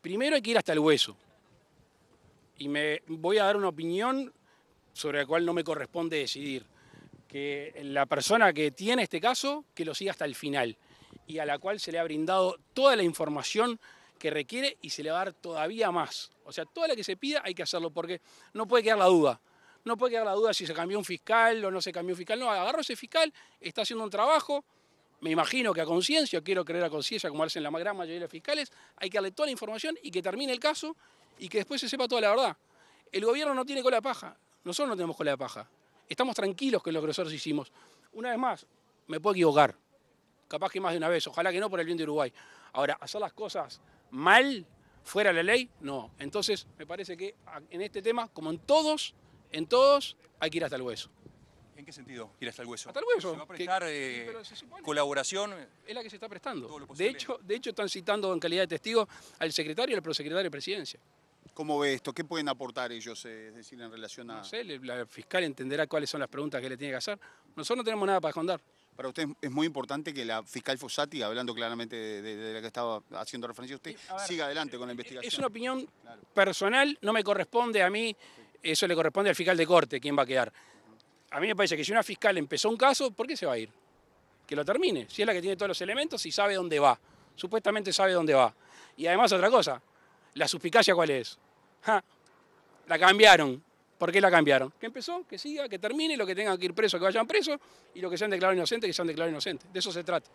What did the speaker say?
Primero hay que ir hasta el hueso. Y me voy a dar una opinión sobre la cual no me corresponde decidir. Que la persona que tiene este caso, que lo siga hasta el final y a la cual se le ha brindado toda la información que requiere y se le va a dar todavía más. O sea, toda la que se pida hay que hacerlo porque no puede quedar la duda. No puede quedar la duda si se cambió un fiscal o no se cambió un fiscal. No, agarro ese fiscal, está haciendo un trabajo, me imagino que a conciencia, quiero creer a conciencia, como hacen la gran mayoría de fiscales, hay que darle toda la información y que termine el caso y que después se sepa toda la verdad. El gobierno no tiene cola de paja, nosotros no tenemos cola de paja. Estamos tranquilos con lo que nosotros hicimos. Una vez más, me puedo equivocar, capaz que más de una vez, ojalá que no por el bien de Uruguay. Ahora, hacer las cosas mal, fuera de la ley, no. Entonces, me parece que en este tema, como en todos, en todos, hay que ir hasta el hueso. ¿En qué sentido? Ir hasta el hueso. Hasta el hueso. Eh, colaboración. Es la que se está prestando. De hecho, de hecho, están citando en calidad de testigo al secretario y al prosecretario de presidencia. ¿Cómo ve esto? ¿Qué pueden aportar ellos, eh, es decir, en relación a...? No sé, la fiscal entenderá cuáles son las preguntas que le tiene que hacer. Nosotros no tenemos nada para esconder. Para usted es muy importante que la fiscal Fossati, hablando claramente de, la que estaba haciendo referencia usted, siga adelante con la eh, investigación. Es una opinión personal, no me corresponde a mí, eso le corresponde al fiscal de corte, quién va a quedar a mí me parece que si una fiscal empezó un caso, ¿por qué se va a ir? Que lo termine. Si es la que tiene todos los elementos y sabe dónde va. Supuestamente sabe dónde va. Y además otra cosa, la suspicacia cuál es. la cambiaron. ¿Por qué la cambiaron? Que empezó, que siga, que termine, lo que tengan que ir preso, que vayan presos, y lo que se han declarado inocentes, que se han declarado inocentes. De eso se trata.